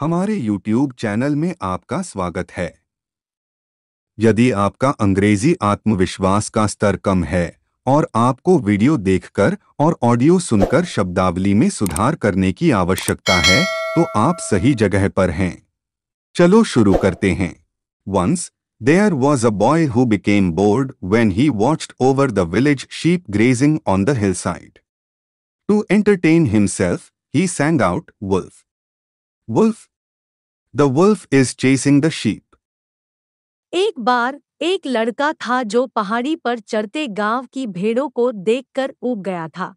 हमारे YouTube channel में आपका स्वागत है यदि आपका अंग्रेजी आत्मविश्वास का स्तर कम है और आपको वीडियो देखकर और ऑडियो सुनकर शब्दावली में सुधार करने की आवश्यकता है तो आप सही जगह पर हैं चलो शुरू करते हैं once there was a boy who became bored when he watched over the village sheep grazing on the hill side to entertain himself he sang out wolf wolf the wolf is chasing the sheep एक बार एक लड़का था जो पहाड़ी पर चढ़ते गांव की भेड़ों को देखकर उब गया था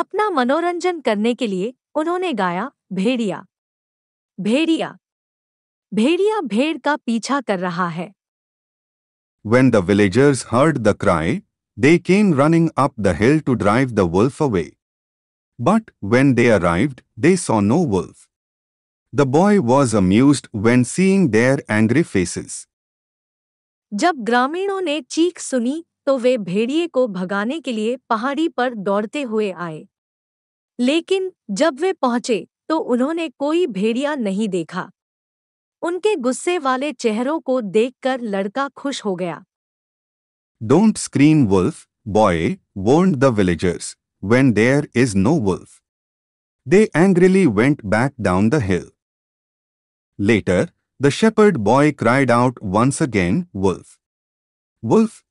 अपना मनोरंजन करने के लिए उन्होंने गाया भेड़िया भेड़िया भेड़िया भेड़ का पीछा कर रहा है when the villagers heard the cry they came running up the hill to drive the wolf away but when they arrived they saw no wolf The boy was amused when seeing their angry faces. जब ग्रामीणों ने चीख सुनी तो वे भेड़िए को भगाने के लिए पहाड़ी पर दौड़ते हुए आए लेकिन जब वे पहुंचे तो उन्होंने कोई भेड़िया नहीं देखा उनके गुस्से वाले चेहरों को देखकर लड़का खुश हो गया don't scream wolf boy warned the villagers when there is no wolf they angrily went back down the hill Later, the shepherd boy cried out once again, Wolf! Wolf!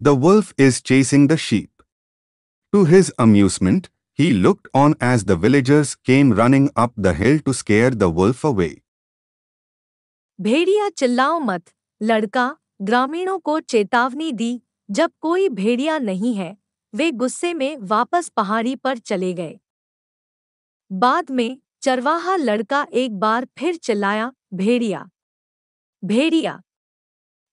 The wolf is chasing the sheep. To his amusement, he looked on as the villagers came running up the hill to scare the wolf away. भेड़िया चिल्लाओ मत लड़का ग्रामीणों को चेतावनी दी जब कोई भेड़िया नहीं है वे गुस्से में वापस पहाड़ी पर चले गए बाद में चरवाहा लड़का एक बार फिर चिल्लाया भेड़िया भेड़िया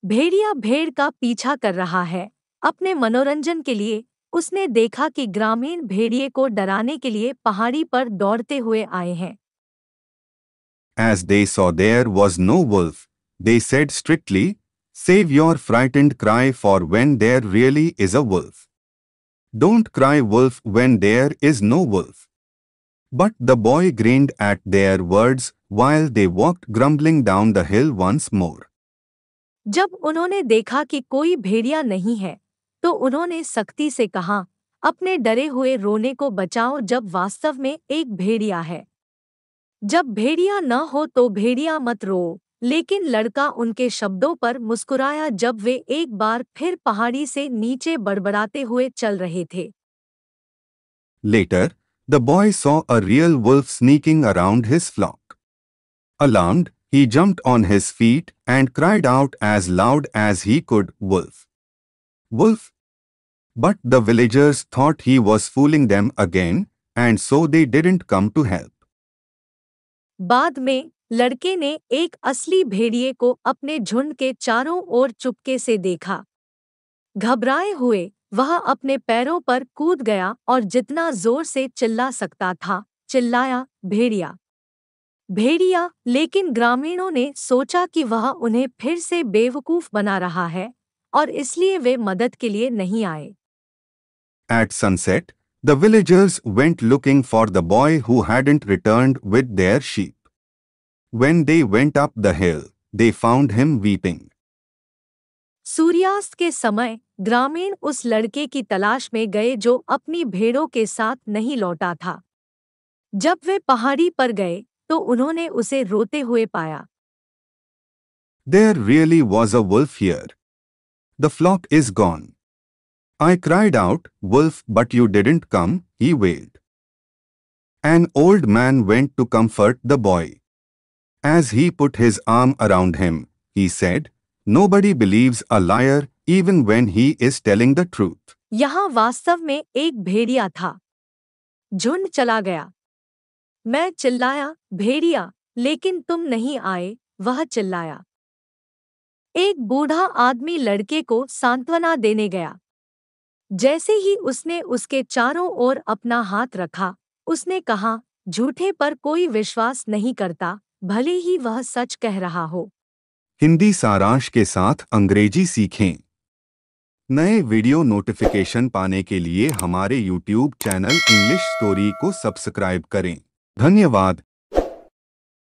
भेड़िया भेड़ का पीछा कर रहा है अपने मनोरंजन के लिए उसने देखा कि ग्रामीण भेड़िए को डराने के लिए पहाड़ी पर दौड़ते हुए आए हैं As they saw there was no wolf, they said strictly, save your frightened cry for when there really is a wolf. Don't cry wolf when there is no wolf. But the boy grinned at their words while they walked grumbling down the hill once more. जब उन्होंने देखा कि कोई भेड़िया नहीं है तो उन्होंने सख्ती से कहा अपने डरे हुए रोने को बचाओ जब वास्तव में एक भेड़िया है जब भेड़िया न हो तो भेड़िया मत रो लेकिन लड़का उनके शब्दों पर मुस्कुराया जब वे एक बार फिर पहाड़ी से नीचे बड़बड़ाते हुए चल रहे थे later the boy saw a real wolf sneaking around his flock. Alarmed, he jumped on his feet and cried out as loud as he could, Wolf! Wolf! But the villagers thought he was fooling them again, and so they didn't come to help. बाद में लड़के ने एक असली भेड़िए को अपने झुंड के चारों ओर चुपके से देखा घबराए हुए वह अपने पैरों पर कूद गया और जितना जोर से चिल्ला सकता था चिल्लाया भेड़िया भेड़िया लेकिन ग्रामीणों ने सोचा कि वह उन्हें फिर से बेवकूफ बना रहा है और इसलिए वे मदद के लिए नहीं आए at sunset the villagers went looking for the boy who hadn't returned with their sheep when they went up the hill they found him weeping सूर्यास्त के समय ग्रामीण उस लड़के की तलाश में गए जो अपनी भेड़ों के साथ नहीं लौटा था जब वे पहाड़ी पर गए तो उन्होंने उसे रोते हुए पाया there really was a wolf here the flock is gone I cried out wolf but you didn't come he वेल्ड old man went to comfort the boy as he put his arm around him he said nobody believes a liar even when he is telling the truth. यहाँ वास्तव में एक भेड़िया था झुंड चला गया मैं चिल्लाया भेड़िया लेकिन तुम नहीं आए वह चिल्लाया एक बूढ़ा आदमी लड़के को सांत्वना देने गया जैसे ही उसने उसके चारों ओर अपना हाथ रखा उसने कहा झूठे पर कोई विश्वास नहीं करता भले ही वह सच कह रहा हो हिंदी सारांश के साथ अंग्रेजी सीखें नए वीडियो नोटिफिकेशन पाने के लिए हमारे यूट्यूब चैनल इंग्लिश स्टोरी को सब्सक्राइब करें धन्यवाद